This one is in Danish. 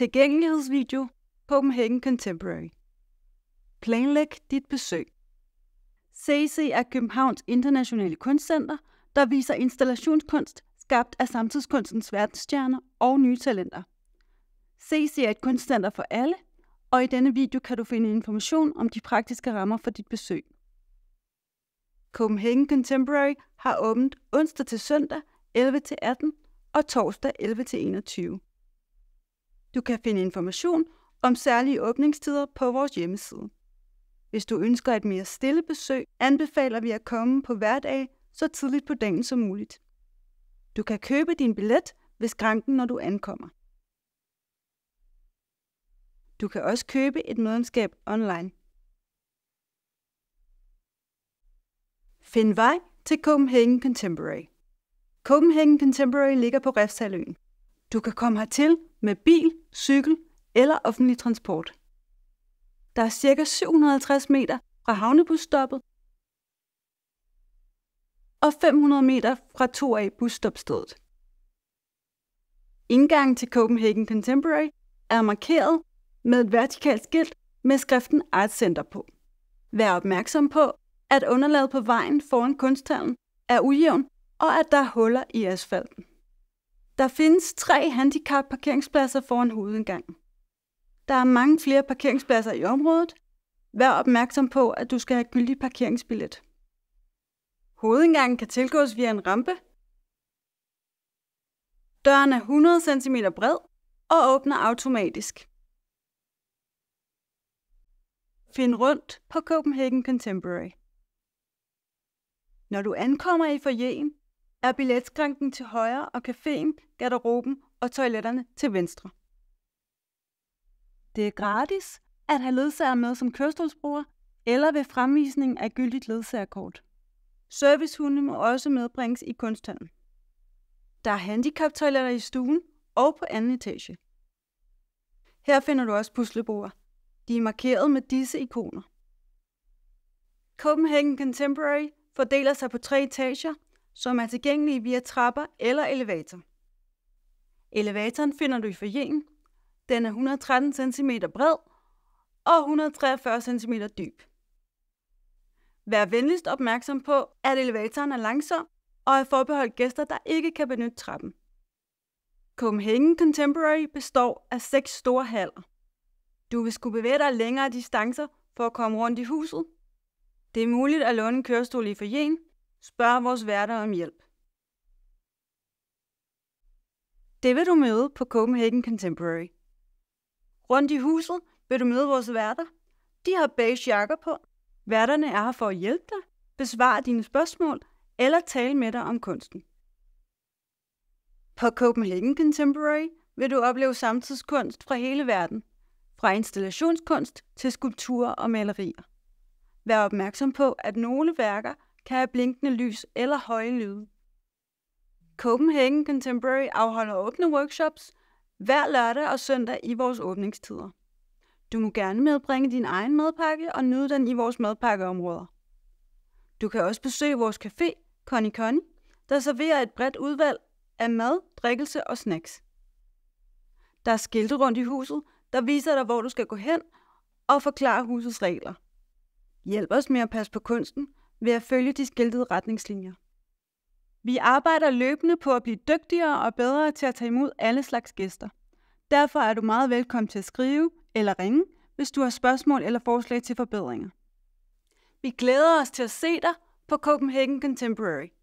Tilgængelighedsvideo Copenhagen Contemporary. Planlæg dit besøg. CC er Københavns Internationale Kunstcenter, der viser installationskunst skabt af samtidskunstens verdensstjerner og nye talenter. CC er et kunstcenter for alle, og i denne video kan du finde information om de praktiske rammer for dit besøg. Copenhagen Contemporary har åbent onsdag til søndag 11 til 18 og torsdag 11 til 21. Du kan finde information om særlige åbningstider på vores hjemmeside. Hvis du ønsker et mere stille besøg, anbefaler vi at komme på hverdag så tidligt på dagen som muligt. Du kan købe din billet ved skranken, når du ankommer. Du kan også købe et medlemskab online. Find vej til Copenhagen Contemporary. Copenhagen Contemporary ligger på Refshaløen. Du kan komme hertil med bil, cykel eller offentlig transport. Der er cirka 750 meter fra havnebusstoppet og 500 meter fra 2A busstopstedet. Indgangen til Copenhagen Contemporary er markeret med et vertikalt skilt med skriften Art Center på. Vær opmærksom på, at underlaget på vejen foran kunsthallen er ujævn, og at der er huller i asfalten. Der findes tre handicap parkeringspladser foran hovedindgangen. Der er mange flere parkeringspladser i området. Vær opmærksom på, at du skal have gyldigt parkeringsbillet. Hovedindgangen kan tilgås via en rampe. Døren er 100 cm bred og åbner automatisk. Find rundt på Copenhagen Contemporary. Når du ankommer i forjen, er billetskranken til højre og caféen, garderoben og toiletterne til venstre. Det er gratis at have ledsager med som kørestolsbruger eller ved fremvisning af gyldigt ledsagerkort. Servicehunde må også medbringes i kunsthallen. Der er handicaptoiletter i stuen og på anden etage. Her finder du også puslebord. De er markeret med disse ikoner. Copenhagen Contemporary fordeler sig på tre etager som er tilgængelige via trapper eller elevator. Elevatoren finder du i forjen. Den er 113 cm bred og 143 cm dyb. Vær venligst opmærksom på, at elevatoren er langsom og er forbeholdt gæster, der ikke kan benytte trappen. Copenhagen Contemporary består af seks store haller. Du vil skulle bevæge dig længere distancer for at komme rundt i huset. Det er muligt at låne en kørestol i forjen, Spørg vores værter om hjælp. Det vil du møde på Copenhagen Contemporary. Rundt i huset vil du møde vores værter. De har beige jakker på. Værterne er her for at hjælpe dig, besvare dine spørgsmål eller tale med dig om kunsten. På Copenhagen Contemporary vil du opleve samtidskunst fra hele verden, fra installationskunst til skulpturer og malerier. Vær opmærksom på, at nogle værker – kan have blinkende lys eller høje lyde. Copenhagen Contemporary afholder åbne workshops hver lørdag og søndag i vores åbningstider. Du må gerne medbringe din egen madpakke og nyde den i vores madpakkeområder. Du kan også besøge vores café, Conny Conny, der serverer et bredt udvalg af mad, drikkelse og snacks. Der er skilte rundt i huset, der viser dig, hvor du skal gå hen og forklarer husets regler. Hjælp os med at passe på kunsten, ved at følge de skiltede retningslinjer. Vi arbejder løbende på at blive dygtigere og bedre til at tage imod alle slags gæster. Derfor er du meget velkommen til at skrive eller ringe, hvis du har spørgsmål eller forslag til forbedringer. Vi glæder os til at se dig på Copenhagen Contemporary.